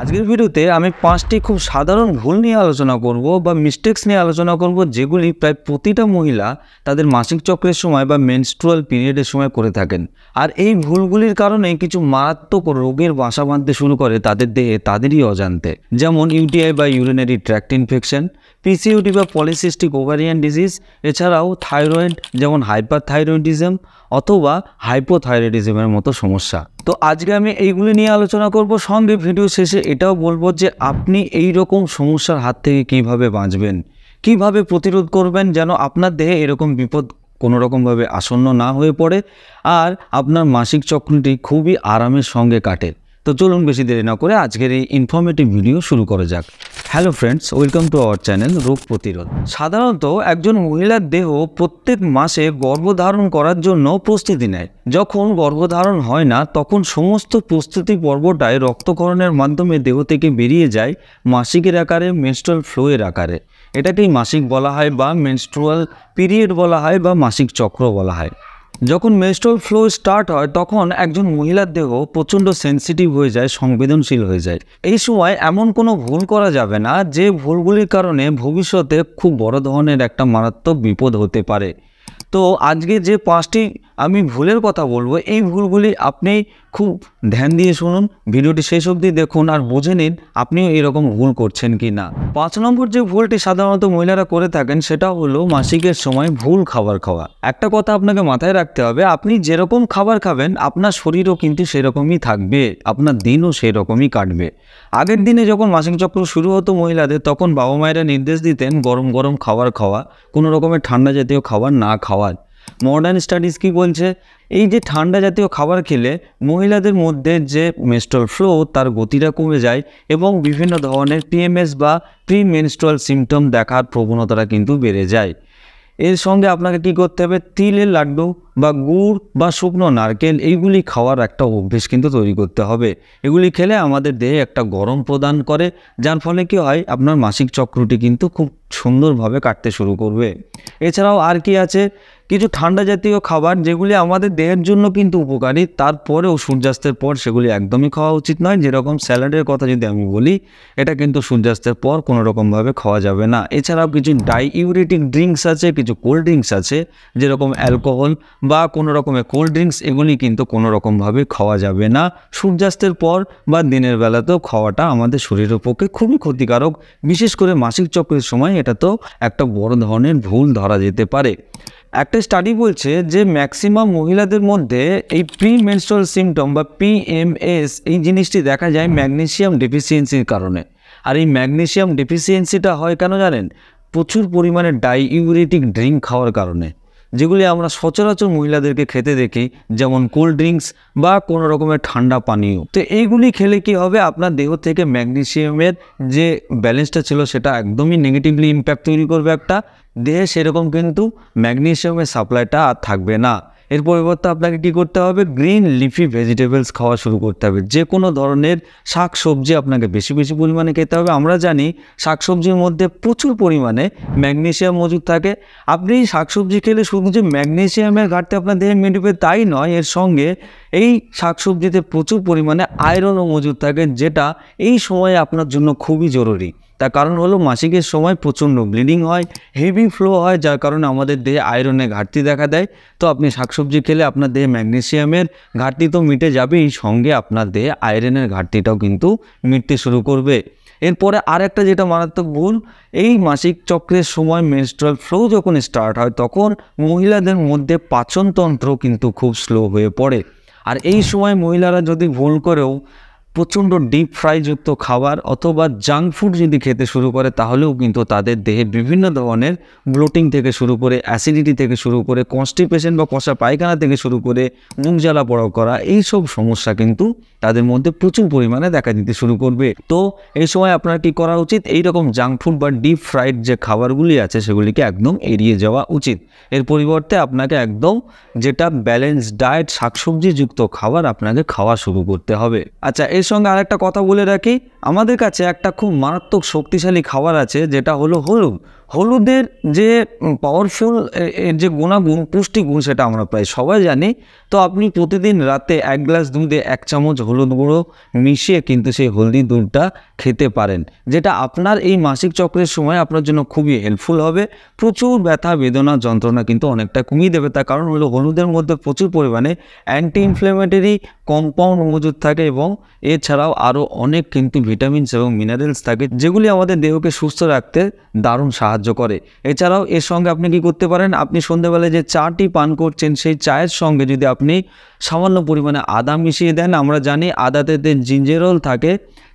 আজকের ভিডিওতে আমি পাঁচটি খুব সাধারণ ভুল নিয়ে আলোচনা করব বা মিস্টেক্স নিয়ে আলোচনা করব যেগুলি প্রায় প্রতিটা মহিলা তাদের মাসিক চক্রের সময় বা মেনস্ট্রুয়াল পিরিয়ডের সময় করে থাকেন আর এই ভুলগুলির কারণে কিছু মারাত্মক রোগের বাসা বাঁধতে শুরু করে তাদের দেহে তাদেরই অজান্তে যেমন ইউটিআই বা ইউরিনারি ট্র্যাক্ট ইনফেকশন পিসিউডি বা পলিসিস্টিক ওভারিয়ান ডিজিজ এছাড়াও থাইরয়েড যেমন হাইপার থাইরয়েডিজম অথবা হাইপোথাইরয়েডিজমের মতো সমস্যা তো আজকে আমি এইগুলি নিয়ে আলোচনা করব সঙ্গে ভিডিও শেষে এটাও বলবো যে আপনি এই রকম সমস্যার হাত থেকে কিভাবে বাঁচবেন কিভাবে প্রতিরোধ করবেন যেন আপনার দেহে এরকম বিপদ কোনো রকমভাবে আসন্ন না হয়ে পড়ে আর আপনার মাসিক চক্রটি খুবই আরামের সঙ্গে কাটে তো চলুন বেশি দেরি না করে আজকের এই ইনফরমেটিভ ভিডিও শুরু করা যাক hello friends welcome to our channel রোগ প্রতিরোধ সাধারণত একজন মহিলার দেহ প্রত্যেক মাসে গর্ভধারণ করার জন্য প্রস্তুতি নেয় যখন গর্ভধারণ হয় না তখন সমস্ত প্রস্তুতি পর্বটায় রক্তকরণের মাধ্যমে দেহ থেকে বেরিয়ে যায় মাসিকের আকারে মেনস্ট্রাল ফ্লোয়ের আকারে এটাকেই মাসিক বলা হয় বা মেন্সট্রুয়াল পিরিয়ড বলা হয় বা মাসিক চক্র বলা হয় যখন মেস্টল ফ্লো স্টার্ট হয় তখন একজন মহিলার দেহ প্রচণ্ড সেন্সিটিভ হয়ে যায় সংবেদনশীল হয়ে যায় এই সময় এমন কোনো ভুল করা যাবে না যে ভুলগুলির কারণে ভবিষ্যতে খুব বড় ধরনের একটা মারাত্মক বিপদ হতে পারে তো আজকে যে পাঁচটি আমি ভুলের কথা বলবো এই ভুলগুলি আপনি খুব ধ্যান দিয়ে শুনুন ভিডিওটি শেষ অবধি দেখুন আর বুঝে নিন আপনিও এরকম ভুল করছেন কি না পাঁচ নম্বর যে ভুলটি সাধারণত মহিলারা করে থাকেন সেটা হলো মাসিকের সময় ভুল খাবার খাওয়া একটা কথা আপনাকে মাথায় রাখতে হবে আপনি যেরকম খাবার খাবেন আপনার শরীরও কিন্তু সেরকমই থাকবে আপনার দিনও সেরকমই কাটবে আগের দিনে যখন মাসিক চক্র শুরু হতো মহিলাদের তখন বাবা মায়েরা নির্দেশ দিতেন গরম গরম খাবার খাওয়া কোনো রকমের ঠান্ডা জাতীয় খাবার না খাওয়ার মডার্ন স্টাডিজ কি বলছে এই যে ঠান্ডা জাতীয় খাবার খেলে মহিলাদের মধ্যে যে মেস্ট্রাল ফ্লো তার গতিটা কমে যায় এবং বিভিন্ন ধরনের পিএমএস বা প্রি মেনস্ট্রাল সিমটম দেখার প্রবণতাটা কিন্তু বেড়ে যায় এর সঙ্গে আপনাকে কি করতে হবে তিলের লাড্ডু বা গুড় বা শুকনো নারকেল এইগুলি খাওয়ার একটা অভ্যেস কিন্তু তৈরি করতে হবে এগুলি খেলে আমাদের দেহে একটা গরম প্রদান করে যার ফলে কি হয় আপনার মাসিক চক্রটি কিন্তু খুব সুন্দরভাবে কাটতে শুরু করবে এছাড়াও আর কি আছে কিছু ঠান্ডা জাতীয় খাবার যেগুলি আমাদের দেহের জন্য কিন্তু উপকারী তারপরেও সূর্যাস্তের পর সেগুলি একদমই খাওয়া উচিত নয় যেরকম স্যালাডের কথা যদি আমি বলি এটা কিন্তু সূর্যাস্তের পর কোনো রকমভাবে খাওয়া যাবে না এছাড়াও কিছু ডাইউরেটিক ড্রিঙ্কস আছে কিছু কোল্ড ড্রিঙ্কস আছে যেরকম অ্যালকোহল বা কোনো রকমের কোল্ড ড্রিঙ্কস এগুলি কিন্তু কোনো রকমভাবে খাওয়া যাবে না সূর্যাস্তের পর বা দিনের বেলাতেও খাওয়াটা আমাদের শরীরের পক্ষে খুবই ক্ষতিকারক বিশেষ করে মাসিক চক্রের সময় এটা তো একটা বড় ধরনের ভুল ধরা যেতে পারে একটা স্টাডি বলছে যে ম্যাক্সিমাম মহিলাদের মধ্যে এই প্রি মেনস্ট্রাল সিমটম বা পিএমএস এই জিনিসটি দেখা যায় ম্যাগনেশিয়াম ডেফিসিয়েন্সির কারণে আর এই ম্যাগনেশিয়াম ডেফিসিয়েন্সিটা হয় কেন জানেন প্রচুর পরিমাণে ডাইউরেটিক ড্রিঙ্ক খাওয়ার কারণে যেগুলি আমরা সচরাচর মহিলাদেরকে খেতে দেখি যেমন কোল্ড ড্রিঙ্কস বা কোনো রকমের ঠান্ডা পানীয় তো এইগুলি খেলে কি হবে আপনার দেহ থেকে ম্যাগনেসিয়ামের যে ব্যালেন্সটা ছিল সেটা একদমই নেগেটিভলি ইম্প্যাক্ট তৈরি করবে একটা দেহে সেরকম কিন্তু ম্যাগনেসিয়ামের সাপ্লাইটা আর থাকবে না এর পরিবর্তে আপনাকে কি করতে হবে গ্রিন লিফি ভেজিটেবলস খাওয়া শুরু করতে হবে যে কোনো ধরনের শাক সবজি আপনাকে বেশি বেশি পরিমাণে খেতে হবে আমরা জানি শাক সবজির মধ্যে প্রচুর পরিমাণে ম্যাগনেশিয়াম মজুদ থাকে আপনি শাক সবজি খেলে শুধু যে ম্যাগনেশিয়ামের ঘাটতি আপনার দেহে মেটবে তাই নয় এর সঙ্গে এই শাক সবজিতে প্রচুর পরিমাণে আয়রনও মজুদ থাকে যেটা এই সময়ে আপনার জন্য খুবই জরুরি তার কারণ হলো মাসিকের সময় প্রচণ্ড ব্লিডিং হয় হেভি ফ্লো হয় যার কারণে আমাদের দেহে আয়রনের ঘাটতি দেখা দেয় তো আপনি শাকসবজি খেলে আপনার দেহে ম্যাগনেসিয়ামের ঘাটতি তো মিটে যাবেই সঙ্গে আপনার দেহে আয়রনের ঘাটতিটাও কিন্তু মিটতে শুরু করবে এরপরে আর একটা যেটা মারাত্মক ভুল এই মাসিক চক্রের সময় মেনস্ট্রাল ফ্লো যখন স্টার্ট হয় তখন মহিলাদের মধ্যে পাচনতন্ত্র কিন্তু খুব স্লো হয়ে পড়ে আর এই সময় মহিলারা যদি ভুল করেও প্রচণ্ড ডিপ ফ্রাইযুক্ত খাবার অথবা জাঙ্ক ফুড যদি খেতে শুরু করে তাহলেও কিন্তু তাদের দেহে বিভিন্ন ধরনের ব্লোটিং থেকে শুরু করে অ্যাসিডিটি থেকে শুরু করে কনস্টিপেশন বা কষা পায়খানা থেকে শুরু করে মুখ জ্বালা পড়া করা এই সব সমস্যা কিন্তু তাদের মধ্যে প্রচুর পরিমাণে দেখা দিতে শুরু করবে তো এই সময় আপনার কি করা উচিত এই রকম জাঙ্ক ফুড বা ডিপ ফ্রাইড যে খাবারগুলি আছে সেগুলিকে একদম এড়িয়ে যাওয়া উচিত এর পরিবর্তে আপনাকে একদম যেটা ব্যালেন্স ডায়েট যুক্ত খাবার আপনাকে খাওয়া শুরু করতে হবে আচ্ছা এর এর সঙ্গে আর একটা কথা বলে রাখি আমাদের কাছে একটা খুব মারাত্মক শক্তিশালী খাবার আছে যেটা হলো হলুদ হলুদের যে পাওয়ারফুল এর যে গুণাগুণ পুষ্টিগুণ সেটা আমরা প্রায় সবাই জানি তো আপনি প্রতিদিন রাতে এক গ্লাস দুধে এক চামচ হলুদ গুঁড়ো মিশিয়ে কিন্তু সেই হলদি দুধটা খেতে পারেন যেটা আপনার এই মাসিক চক্রের সময় আপনার জন্য খুবই হেল্পফুল হবে প্রচুর ব্যথা বেদনা যন্ত্রণা কিন্তু অনেকটা কমিয়ে দেবে তার কারণ হলো হলুদের মধ্যে প্রচুর পরিমাণে অ্যান্টি ইনফ্লেমেটরি কম্পাউন্ড মজুদ থাকে এবং এছাড়াও আরও অনেক কিন্তু ভিটামিনস এবং মিনারেলস থাকে যেগুলি আমাদের দেহকে সুস্থ রাখতে দারুণ সাহায্য করে এছাড়াও এর সঙ্গে আপনি কি করতে পারেন আপনি সন্ধেবেলায় যে চাটি পান করছেন সেই চায়ের সঙ্গে যদি আপনি সামান্য পরিমাণে আদা মিশিয়ে দেন আমরা জানি আদাতে দেন জিঞ্জেরল থাকে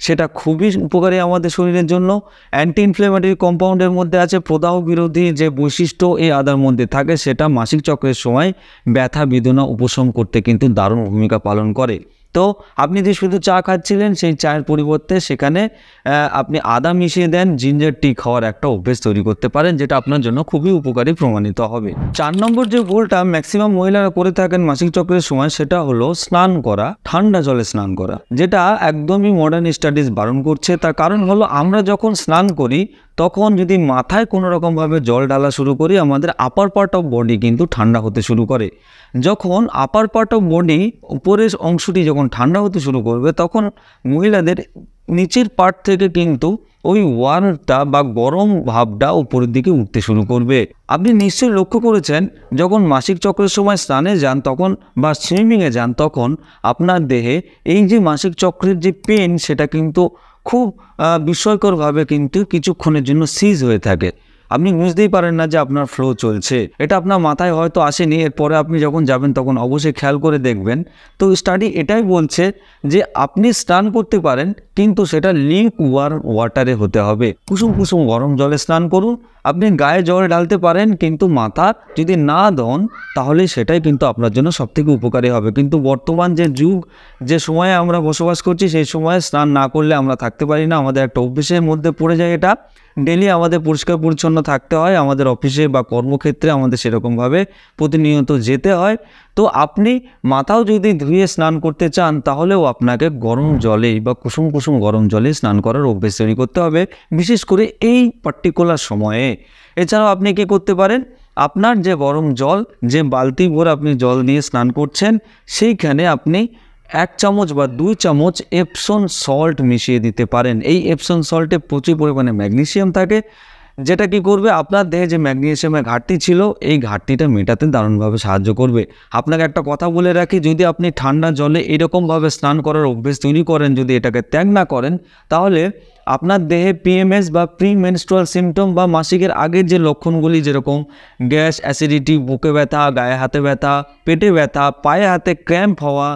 সেটা খুবই উপকারী আমাদের শরীরের জন্য অ্যান্টি ইনফ্লেমেটরি কম্পাউন্ডের মধ্যে আছে প্রদাহ বিরোধী যে বৈশিষ্ট্য এই আদার মধ্যে থাকে সেটা মাসিক চক্রের সময় ব্যথা বেদনা উপশম করতে কিন্তু দারুণ ভূমিকা পালন করে তো আপনি যে শুধু চা খাচ্ছিলেন সেই চায়ের পরিবর্তে সেখানে আপনি আদা মিশিয়ে দেন জিঞ্জার টি খাওয়ার একটা অভ্যেস তৈরি করতে পারেন যেটা আপনার জন্য খুবই উপকারী প্রমাণিত হবে চার নম্বর যে ভুলটা ম্যাক্সিমাম মহিলারা করে থাকেন মাসিক চক্রের সময় সেটা হলো স্নান করা ঠান্ডা জলে স্নান করা যেটা একদমই মডার্ন স্টাডিজ বারণ করছে তার কারণ হলো আমরা যখন স্নান করি তখন যদি মাথায় কোনো রকমভাবে জল ঢালা শুরু করি আমাদের আপার পার্ট অফ বডি কিন্তু ঠান্ডা হতে শুরু করে যখন আপার পার্ট অফ বডি উপরের অংশটি যখন ঠান্ডা হতে শুরু করবে তখন মহিলাদের নিচের পার্ট থেকে কিন্তু ওই ওয়ার্মটা বা গরম ভাবটা উপরের দিকে উঠতে শুরু করবে আপনি নিশ্চয়ই লক্ষ্য করেছেন যখন মাসিক চক্রের সময় স্নানে যান তখন বা সুইমিংয়ে যান তখন আপনার দেহে এই যে মাসিক চক্রের যে পেন সেটা কিন্তু খুব বিস্ময়করভাবে কিন্তু কিছুক্ষণের জন্য সিজ হয়ে থাকে আপনি বুঝতেই পারেন না যে আপনার ফ্লো চলছে এটা আপনার মাথায় হয়তো আসেনি এরপরে আপনি যখন যাবেন তখন অবশ্যই খেয়াল করে দেখবেন তো স্টাডি এটাই বলছে যে আপনি স্নান করতে পারেন কিন্তু সেটা লিঙ্ক ওয়ার ওয়াটারে হতে হবে কুসুম কুসুম গরম জলে স্নান করুন আপনি গায়ে জল ঢালতে পারেন কিন্তু মাথা যদি না দন তাহলে সেটাই কিন্তু আপনার জন্য সবথেকে উপকারী হবে কিন্তু বর্তমান যে যুগ যে সময়ে আমরা বসবাস করছি সেই সময়ে স্নান না করলে আমরা থাকতে পারি না আমাদের একটা অভ্যেসের মধ্যে পড়ে যায় এটা ডেলি আমাদের পরিষ্কার পরিচ্ছন্ন থাকতে হয় আমাদের অফিসে বা কর্মক্ষেত্রে আমাদের সেরকমভাবে প্রতিনিয়ত যেতে হয় তো আপনি মাথাও যদি ধুয়ে স্নান করতে চান তাহলেও আপনাকে গরম জলে বা কুসুম কুসুম গরম জলে স্নান করার অভ্যেস তৈরি করতে হবে বিশেষ করে এই পার্টিকুলার সময়ে এছাড়াও আপনি কি করতে পারেন আপনার যে গরম জল যে বালতি ভরে আপনি জল নিয়ে স্নান করছেন সেইখানে আপনি এক চামচ বা দুই চামচ এপসন সল্ট মিশিয়ে দিতে পারেন এই এপসন সল্টে প্রচুর পরিমাণে ম্যাগনেসিয়াম থাকে যেটা কি করবে আপনার দেহে যে ম্যাগনেশিয়ামের ঘাটতি ছিল এই ঘাটতিটা মেটাতে দারুণভাবে সাহায্য করবে আপনাকে একটা কথা বলে রাখি যদি আপনি ঠান্ডা জলে এরকমভাবে স্নান করার অভ্যেস তৈরি করেন যদি এটাকে ত্যাগ না করেন তাহলে আপনার দেহে পিএমএস বা প্রি মেনস্ট্রুয়াল সিমটম বা মাসিকের আগের যে লক্ষণগুলি যেরকম গ্যাস অ্যাসিডিটি বুকে ব্যথা গায়ে হাতে ব্যথা পেটে ব্যথা পায়ে হাতে ক্র্যাম্প হওয়া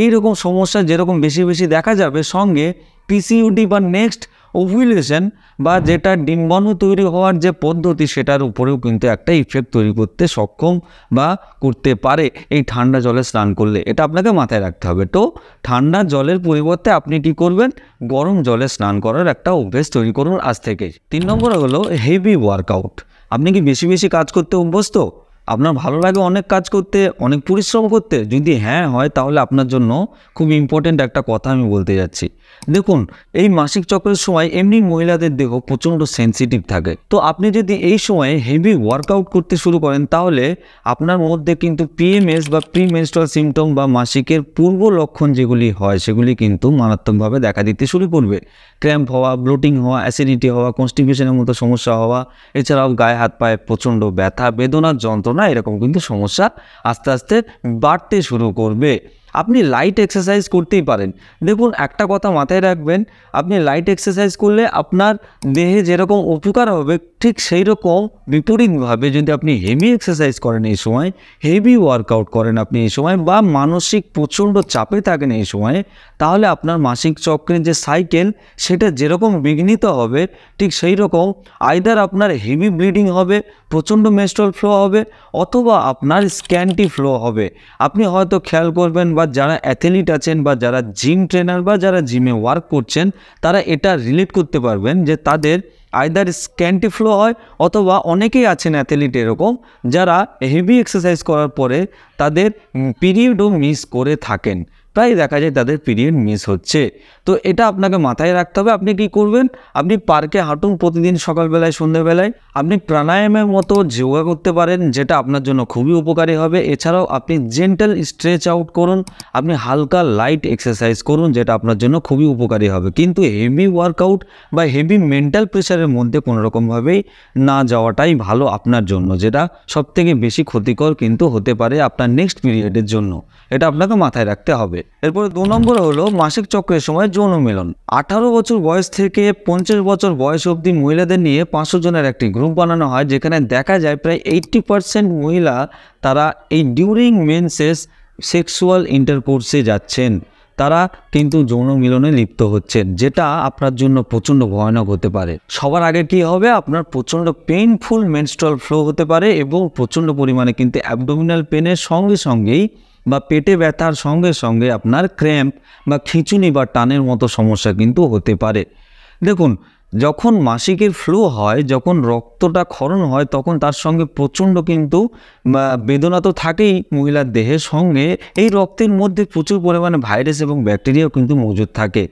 এই রকম সমস্যা যেরকম বেশি বেশি দেখা যাবে সঙ্গে টিসিউডি বা নেক্সট ওভুলেশন বা যেটা ডিম্বাণু তৈরি হওয়ার যে পদ্ধতি সেটার উপরেও কিন্তু একটা ইফেক্ট তৈরি করতে সক্ষম বা করতে পারে এই ঠান্ডা জলে স্নান করলে এটা আপনাকে মাথায় রাখতে হবে তো ঠান্ডা জলের পরিবর্তে আপনি কি করবেন গরম জলে স্নান করার একটা অভ্যেস তৈরি করুন আজ থেকে তিন নম্বর হলো হেভি ওয়ার্কআউট আপনি কি বেশি বেশি কাজ করতে অভ্যস্ত আপনার ভালো লাগে অনেক কাজ করতে অনেক পরিশ্রম করতে যদি হ্যাঁ হয় তাহলে আপনার জন্য খুব ইম্পর্ট্যান্ট একটা কথা আমি বলতে যাচ্ছি দেখুন এই মাসিক চক্রের সময় এমনি মহিলাদের দেহ প্রচণ্ড সেন্সিটিভ থাকে তো আপনি যদি এই সময়ে হেভি ওয়ার্কআউট করতে শুরু করেন তাহলে আপনার মধ্যে কিন্তু পিএমএস বা প্রি সিমটম বা মাসিকের পূর্ব লক্ষণ যেগুলি হয় সেগুলি কিন্তু মারাত্মকভাবে দেখা দিতে শুরু করবে ক্র্যাম্প হওয়া ব্লোটিং হওয়া অ্যাসিডিটি হওয়া কনস্টিপেশনের মতো সমস্যা হওয়া এছাড়াও গায়ে হাত পায়ে প্রচণ্ড ব্যথা বেদনা যন্ত্রণা এরকম কিন্তু সমস্যা আস্তে আস্তে বাড়তে শুরু করবে আপনি লাইট এক্সারসাইজ করতেই পারেন দেখুন একটা কথা মাথায় রাখবেন আপনি লাইট এক্সারসাইজ করলে আপনার দেহে যেরকম উপকার হবে ঠিক সেই রকম বিপরীতভাবে যদি আপনি হেভি এক্সারসাইজ করেন এই সময় হেভি ওয়ার্কআউট করেন আপনি এই সময় বা মানসিক প্রচণ্ড চাপে থাকেন এই সময়ে তাহলে আপনার মাসিক চক্রের যে সাইকেল সেটা যেরকম বিঘ্নিত হবে ঠিক সেই রকম আইদার আপনার হেভি ব্লিডিং হবে প্রচণ্ড মেস্ট্রাল ফ্লো হবে অথবা আপনার স্ক্যানটি ফ্লো হবে আপনি হয়তো খেয়াল করবেন বা যারা অ্যাথলিট আছেন বা যারা জিম ট্রেনার বা যারা জিমে ওয়ার্ক করছেন তারা এটা রিলেট করতে পারবেন যে তাদের আয়দার স্ক্যানটি ফ্লো হয় অথবা অনেকেই আছেন অ্যাথলিট এরকম যারা হেভি এক্সারসাইজ করার পরে তাদের পিরিয়ডও মিস করে থাকেন প্রায় দেখা যায় তাদের পিরিয়ড মিস হচ্ছে তো এটা আপনাকে মাথায় রাখতে হবে আপনি কি করবেন আপনি পার্কে হাঁটুন প্রতিদিন সকালবেলায় সন্ধ্যেবেলায় আপনি প্রাণায়ামের মতো যোগা করতে পারেন যেটা আপনার জন্য খুবই উপকারী হবে এছাড়াও আপনি জেন্টাল স্ট্রেচ আউট করুন আপনি হালকা লাইট এক্সারসাইজ করুন যেটা আপনার জন্য খুবই উপকারী হবে কিন্তু হেভি ওয়ার্কআউট বা হেভি মেন্টাল প্রেশারের মধ্যে কোনোরকমভাবেই না যাওয়াটাই ভালো আপনার জন্য যেটা সবথেকে বেশি ক্ষতিকর কিন্তু হতে পারে আপনার নেক্সট পিরিয়ডের জন্য এটা আপনাকে মাথায় রাখতে হবে এরপরে দু নম্বর হলো মাসিক চক্রের সময় যৌন মিলন আঠারো বছর বয়স থেকে পঞ্চাশ বছর বয়স অবধি মহিলাদের নিয়ে পাঁচশো জনের একটি গ্রুপ বানানো হয় যেখানে দেখা যায় প্রায় এইট্টি পারসেন্ট মহিলা তারা এই ডিউরিং মেনসেস সেক্সুয়াল ইন্টারকোর্সে যাচ্ছেন তারা কিন্তু যৌন মিলনে লিপ্ত হচ্ছেন যেটা আপনার জন্য প্রচণ্ড ভয়ানক হতে পারে সবার আগে কি হবে আপনার প্রচণ্ড পেইনফুল মেনস্ট্রাল ফ্লো হতে পারে এবং প্রচণ্ড পরিমাণে কিন্তু অ্যাবডোমিনাল পেনের সঙ্গে সঙ্গেই বা পেটে ব্যথার সঙ্গে সঙ্গে আপনার ক্র্যাম্প বা খিঁচুনি বা টানের মতো সমস্যা কিন্তু হতে পারে দেখুন যখন মাসিকের ফ্লো হয় যখন রক্তটা ক্ষরণ হয় তখন তার সঙ্গে প্রচণ্ড কিন্তু বেদনা তো থাকেই মহিলার দেহের সঙ্গে এই রক্তের মধ্যে প্রচুর পরিমাণে ভাইরাস এবং ব্যাকটেরিয়াও কিন্তু মজুদ থাকে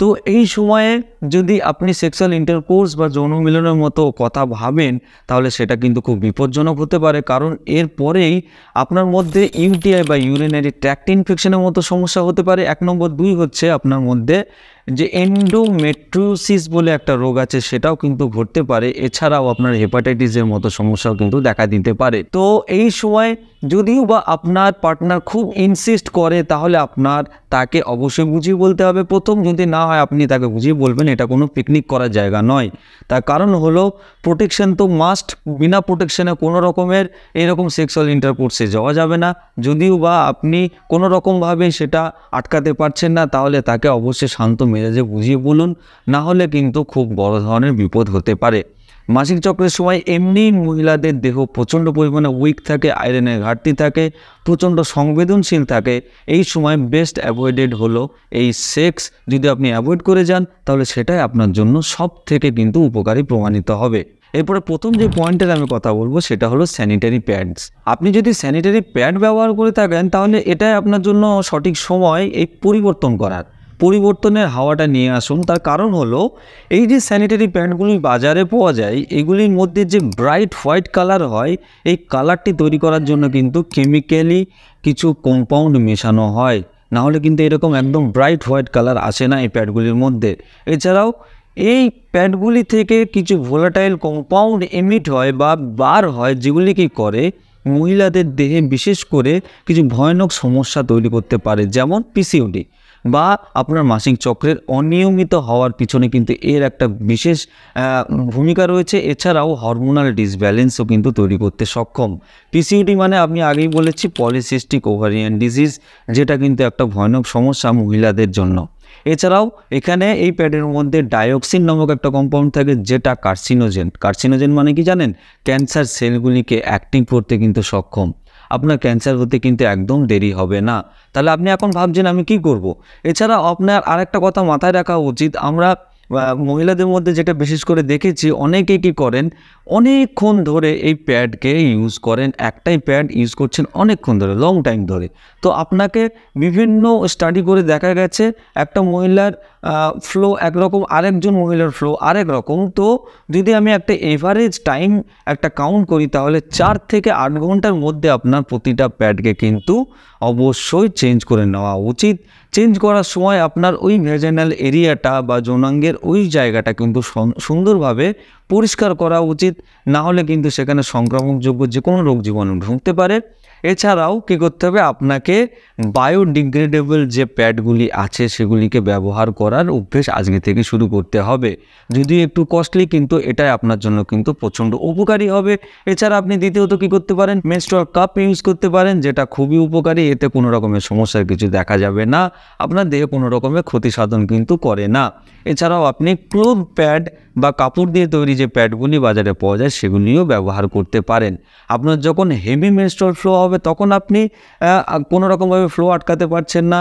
তো এই সময়ে যদি আপনি সেক্সুয়াল ইন্টারকোর্স বা যৌন মিলনের মতো কথা ভাবেন তাহলে সেটা কিন্তু খুব বিপজ্জনক হতে পারে কারণ এর পরেই আপনার মধ্যে ইউটিআই বা ইউরিনারি ট্র্যাক্ট ইনফেকশনের মতো সমস্যা হতে পারে এক নম্বর দুই হচ্ছে আপনার মধ্যে যে এন্ডোমেট্রোসিস বলে একটা রোগ আছে সেটাও কিন্তু ঘটতে পারে এছাড়াও আপনার হেপাটাইটিসের মতো সমস্যাও কিন্তু দেখা দিতে পারে তো এই সময় যদিও বা আপনার পার্টনার খুব ইনসিস্ট করে তাহলে আপনার তাকে অবশ্যই বুঝিয়ে বলতে হবে প্রথম যদি না হয় আপনি তাকে বুঝিয়ে বলবেন এটা কোনো পিকনিক করার জায়গা নয় তার কারণ হলো প্রোটেকশন তো মাস্ট বিনা প্রোটেকশনে কোনো রকমের এরকম সেক্সুয়াল ইন্টারকোর্সে যাওয়া যাবে না যদিও বা আপনি কোনো রকমভাবে সেটা আটকাতে পারছেন না তাহলে তাকে অবশ্যই শান্ত মেজাজে বুঝিয়ে বলুন না হলে কিন্তু খুব বড় ধরনের বিপদ হতে পারে মাসিক চক্রের সময় এমনি মহিলাদের দেহ প্রচণ্ড পরিমাণে উইক থাকে আয়রনের ঘাটতি থাকে প্রচণ্ড সংবেদনশীল থাকে এই সময় বেস্ট অ্যাভয়েডেড হলো এই সেক্স যদি আপনি অ্যাভয়েড করে যান তাহলে সেটাই আপনার জন্য সব থেকে কিন্তু উপকারী প্রমাণিত হবে এরপরে প্রথম যে পয়েন্টের আমি কথা বলবো সেটা হলো স্যানিটারি প্যাডস আপনি যদি স্যানিটারি প্যাড ব্যবহার করে থাকেন তাহলে এটাই আপনার জন্য সঠিক সময় এই পরিবর্তন করার পরিবর্তনের হাওয়াটা নিয়ে আসুন তার কারণ হলো এই যে স্যানিটারি প্যান্টগুলি বাজারে পাওয়া যায় এগুলির মধ্যে যে ব্রাইট হোয়াইট কালার হয় এই কালারটি তৈরি করার জন্য কিন্তু কেমিক্যালি কিছু কম্পাউন্ড মেশানো হয় নাহলে কিন্তু এরকম একদম ব্রাইট হোয়াইট কালার আসে না এই প্যাডগুলির মধ্যে এছাড়াও এই প্যাডগুলি থেকে কিছু ভোলাটাইল কম্পাউন্ড এমিট হয় বা বার হয় যেগুলি কি করে মহিলাদের দেহে বিশেষ করে কিছু ভয়ানক সমস্যা তৈরি করতে পারে যেমন পিসিওডি বা আপনার মাসিক চক্রের অনিয়মিত হওয়ার পিছনে কিন্তু এর একটা বিশেষ ভূমিকা রয়েছে এছাড়াও হরমোনাল ডিসব্যালেন্সও কিন্তু তৈরি করতে সক্ষম পিসিউডি মানে আমি আগেই বলেছি পলিসিস্টিক ওভারিয়ান ডিজিজ যেটা কিন্তু একটা ভয়ানক সমস্যা মহিলাদের জন্য এছাড়াও এখানে এই প্যাডের মধ্যে ডায়োক্সিন নামক একটা কম্পাউন্ড থাকে যেটা কার্সিনোজেন কার্সিনোজেন মানে কি জানেন ক্যান্সার সেলগুলিকে অ্যাক্টিভ করতে কিন্তু সক্ষম আপনার ক্যান্সার হতে কিন্তু একদম দেরি হবে না তাহলে আপনি এখন ভাবছেন আমি কি করব। এছাড়া আপনার আরেকটা কথা মাথায় রাখা উচিত আমরা মহিলাদের মধ্যে যেটা বিশেষ করে দেখেছি অনেকে কি করেন অনেকক্ষণ ধরে এই প্যাডকে ইউজ করেন একটাই প্যাড ইউজ করছেন অনেকক্ষণ ধরে লং টাইম ধরে তো আপনাকে বিভিন্ন স্টাডি করে দেখা গেছে একটা মহিলার ফ্লো একরকম আরেকজন মহিলার ফ্লো আরেক রকম তো যদি আমি একটা এভারেজ টাইম একটা কাউন্ট করি তাহলে চার থেকে আট ঘন্টার মধ্যে আপনার প্রতিটা প্যাডকে কিন্তু অবশ্যই চেঞ্জ করে নেওয়া উচিত চেঞ্জ করার সময় আপনার ওই ভেজেনাল এরিয়াটা বা যৌনাঙ্গের ওই জায়গাটা কিন্তু সুন্দরভাবে পরিষ্কার করা উচিত না হলে কিন্তু সেখানে সংক্রামকযোগ্য যে কোনো রোগ জীবাণু ঢুকতে পারে এছাড়াও কি করতে হবে আপনাকে বায়োডিগ্রেডেবল যে প্যাডগুলি আছে সেগুলিকে ব্যবহার করার অভ্যেস আজকে থেকে শুরু করতে হবে যদি একটু কস্টলি কিন্তু এটাই আপনার জন্য কিন্তু প্রচণ্ড উপকারী হবে এছাড়া আপনি দ্বিতীয়ত কি করতে পারেন মেস্টর কাপ ইউজ করতে পারেন যেটা খুবই উপকারী এতে কোনো রকমের সমস্যার কিছু দেখা যাবে না আপনার দেহে কোনো রকমের ক্ষতি সাধন কিন্তু করে না এছাড়াও আপনি ক্লোভ প্যাড বা কাপড় দিয়ে তৈরি যে প্যাডগুলি বাজারে পাওয়া যায় সেগুলিও ব্যবহার করতে পারেন আপনার যখন হেভি মেস্টর ফ্লো হবে হবে তখন আপনি কোনো রকমভাবে ফ্লো আটকাতে পারছেন না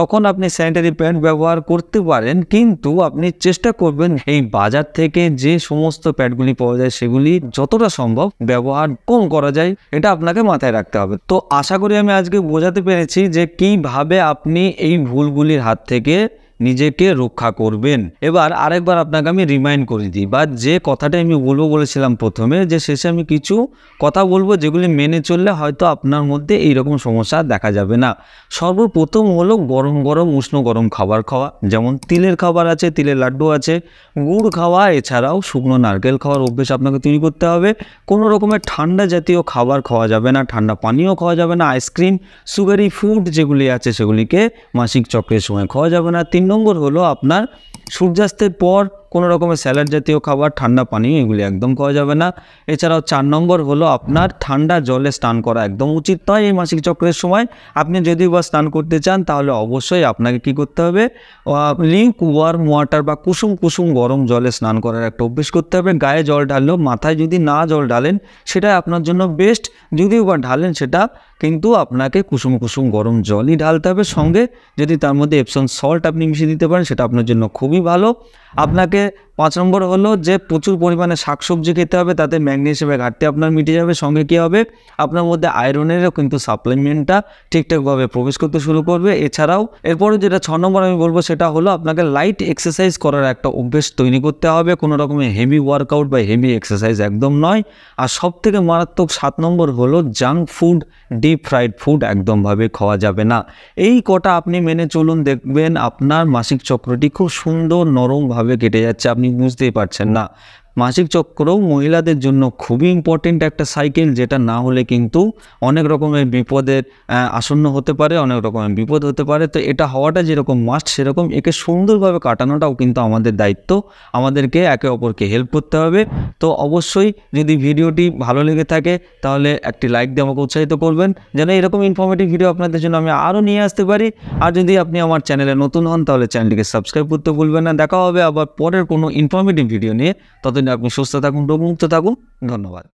তখন আপনি স্যানিটারি প্যান্ট ব্যবহার করতে পারেন কিন্তু আপনি চেষ্টা করবেন এই বাজার থেকে যে সমস্ত প্যাডগুলি পাওয়া যায় সেগুলি যতটা সম্ভব ব্যবহার কম করা যায় এটা আপনাকে মাথায় রাখতে হবে তো আশা করি আমি আজকে বোঝাতে পেরেছি যে কিভাবে আপনি এই ভুলগুলির হাত থেকে নিজেকে রক্ষা করবেন এবার আরেকবার আপনাকে আমি রিমাইন্ড করে দিই বা যে কথাটা আমি বলবো বলেছিলাম প্রথমে যে শেষে আমি কিছু কথা বলবো যেগুলি মেনে চললে হয়তো আপনার মধ্যে এই রকম সমস্যা দেখা যাবে না সর্বপ্রথম হলো গরম গরম উষ্ণ গরম খাবার খাওয়া যেমন তিলের খাবার আছে তিলের লাড্ডু আছে গুড় খাওয়া এছাড়াও শুকনো নারকেল খাওয়ার অভ্যেস আপনাকে তৈরি করতে হবে কোনো রকমের ঠান্ডা জাতীয় খাবার খাওয়া যাবে না ঠান্ডা পানীয় খাওয়া যাবে না আইসক্রিম সুগারি ফুড যেগুলি আছে সেগুলিকে মাসিক চক্রের সময় খাওয়া যাবে না তিন নম্বর হলো আপনার সূর্যাস্তের পর কোনো রকমের স্যালাড জাতীয় খাবার ঠান্ডা পানি এগুলি একদম খাওয়া যাবে না এছাড়াও চার নম্বর হলো আপনার ঠান্ডা জলে স্নান করা একদম উচিত নয় এই মাসিক চক্রের সময় আপনি যদি বা স্নান করতে চান তাহলে অবশ্যই আপনাকে কি করতে হবে লিঙ্ক ওয়ার্ম ওয়াটার বা কুসুম কুসুম গরম জলে স্নান করার একটা অভ্যেস করতে হবে গায়ে জল ঢাললেও মাথায় যদি না জল ঢালেন সেটা আপনার জন্য বেস্ট যদিও বা ঢালেন সেটা কিন্তু আপনাকে কুসুম কুসুম গরম জলই ঢালতে হবে সঙ্গে যদি তার মধ্যে এপসন সল্ট আপনি মিশিয়ে দিতে পারেন সেটা আপনার জন্য খুবই ভালো আপনাকে পাঁচ নম্বর হলো যে প্রচুর পরিমাণে শাকসবজি খেতে হবে তাতে ম্যাগনেশিয়ামের ঘাটতি আপনার মিটে যাবে সঙ্গে কী হবে আপনার মধ্যে আয়রনেরও কিন্তু সাপ্লিমেন্টটা ঠিকঠাকভাবে প্রবেশ করতে শুরু করবে এছাড়াও এরপরে যেটা ছ নম্বর আমি বলবো সেটা হলো আপনাকে লাইট এক্সারসাইজ করার একটা অভ্যেস তৈরি করতে হবে কোনো রকমের হেভি ওয়ার্কআউট বা হেভি এক্সারসাইজ একদম নয় আর সব থেকে মারাত্মক সাত নম্বর হলো junk food deep fried food একদমভাবে খাওয়া যাবে না এই কটা আপনি মেনে চলুন দেখবেন আপনার মাসিক চক্রটি খুব সুন্দর নরমভাবে কেটে যাচ্ছে আপনি বুঝতেই পারছেন না মাসিক চক্র মহিলাদের জন্য খুবই ইম্পর্টেন্ট একটা সাইকেল যেটা না হলে কিন্তু অনেক রকমের বিপদের আসন্ন হতে পারে অনেক রকমের বিপদ হতে পারে তো এটা হওয়াটা যেরকম মাস্ট সেরকম একে সুন্দরভাবে কাটানোটাও কিন্তু আমাদের দায়িত্ব আমাদেরকে একে অপরকে হেল্প করতে হবে তো অবশ্যই যদি ভিডিওটি ভালো লেগে থাকে তাহলে একটি লাইক দিয়ে আমাকে উৎসাহিত করবেন যেন এরকম ইনফরমেটিভ ভিডিও আপনাদের জন্য আমি আরও নিয়ে আসতে পারি আর যদি আপনি আমার চ্যানেলে নতুন হন তাহলে চ্যানেলটিকে সাবস্ক্রাইব করতে ভুলবেন না দেখা হবে আবার পরের কোনো ইনফরমেটিভ ভিডিও নিয়ে তত জন্য আপনি সুস্থ থাকুন রোগমুক্ত থাকুন ধন্যবাদ